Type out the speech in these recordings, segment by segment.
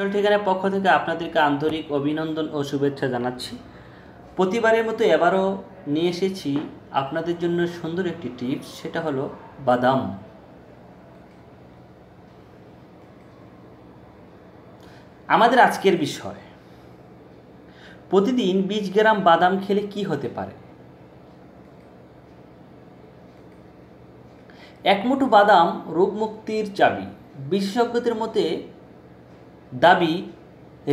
আসল ঠিকানার পক্ষ থেকে আপনাদেরকে আন্তরিক অভিনন্দন ও শুভেচ্ছা জানাচ্ছি প্রতিবারের মতো এবারও নিয়ে এসেছি আপনাদের জন্য সুন্দর একটি টিপস সেটা হলো বাদাম আমাদের আজকের বিষয় প্রতিদিন বিশ গ্রাম বাদাম খেলে কি হতে পারে একমুঠো বাদাম রোগমুক্তির চাবি বিশেষজ্ঞদের মতে দাবি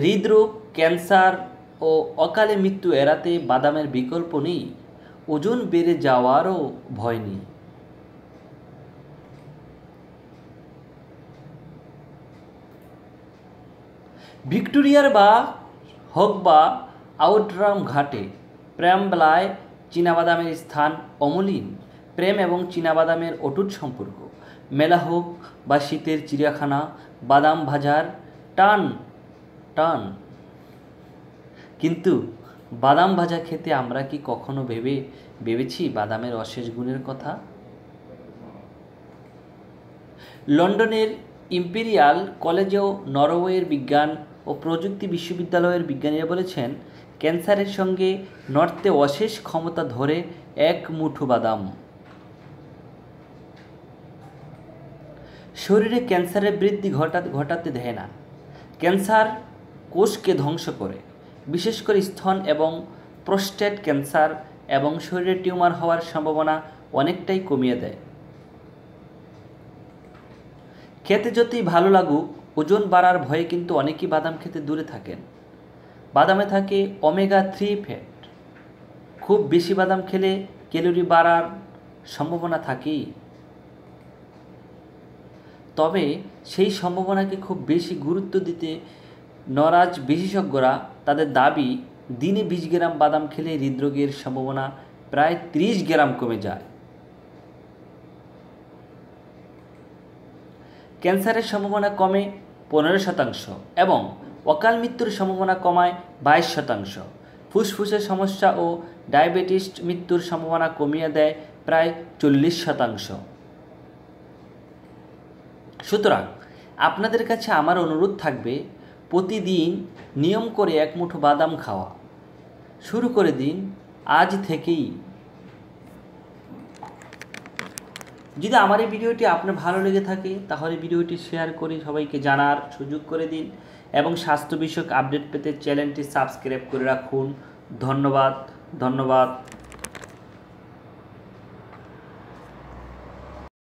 হৃদরোগ ক্যান্সার ও অকালে মৃত্যু এড়াতে বাদামের বিকল্প নেই ওজন বেড়ে যাওয়ারও ভয় নেই ভিক্টোরিয়ার বা হোক বা আউটরাম ঘাটে প্রেমবেলায় চীনাবাদামের স্থান অমলিন প্রেম এবং চীনাবাদামের অটুট সম্পর্ক মেলা হোক বা শীতের চিড়িয়াখানা বাদাম ভাজার টান টান কিন্তু বাদাম ভাজা খেতে আমরা কি কখনো ভেবে ভেবেছি বাদামের অশেষ গুণের কথা লন্ডনের ইম্পেরিয়াল কলেজেও নরওয়ের বিজ্ঞান ও প্রযুক্তি বিশ্ববিদ্যালয়ের বিজ্ঞানীরা বলেছেন ক্যান্সারের সঙ্গে নর্তে অশেষ ক্ষমতা ধরে এক মুঠো বাদাম শরীরে ক্যান্সারের বৃদ্ধি ঘটা ঘটাতে দেয় না ক্যান্সার কোষকে ধ্বংস করে বিশেষ করে স্তন এবং প্রোস্টেট ক্যান্সার এবং শরীরে টিউমার হওয়ার সম্ভাবনা অনেকটাই কমিয়ে দেয় খেতে যদি ভালো লাগুক ওজন বাড়ার ভয়ে কিন্তু অনেকেই বাদাম খেতে দূরে থাকেন বাদামে থাকে ওমেগা থ্রি ফ্যাট খুব বেশি বাদাম খেলে ক্যালোরি বাড়ার সম্ভাবনা থাকেই তবে সেই সম্ভাবনাকে খুব বেশি গুরুত্ব দিতে নরাজ বিশেষজ্ঞরা তাদের দাবি দিনে বিশ গ্রাম বাদাম খেলে হৃদরোগের সম্ভাবনা প্রায় ৩০ গ্রাম কমে যায় ক্যান্সারের সম্ভাবনা কমে পনেরো শতাংশ এবং অকাল মৃত্যুর সম্ভাবনা কমায় বাইশ শতাংশ ফুসফুসের সমস্যা ও ডায়াবেটিস মৃত্যুর সম্ভাবনা কমিয়ে দেয় প্রায় চল্লিশ শতাংশ সুতরাং আপনাদের কাছে আমার অনুরোধ থাকবে প্রতিদিন নিয়ম করে এক মুঠো বাদাম খাওয়া শুরু করে দিন আজ থেকেই যদি আমার এই ভিডিওটি আপনার ভালো লেগে থাকে তাহলে ভিডিওটি শেয়ার করে সবাইকে জানার সুযোগ করে দিন এবং স্বাস্থ্য বিষয়ক আপডেট পেতে চ্যানেলটি সাবস্ক্রাইব করে রাখুন ধন্যবাদ ধন্যবাদ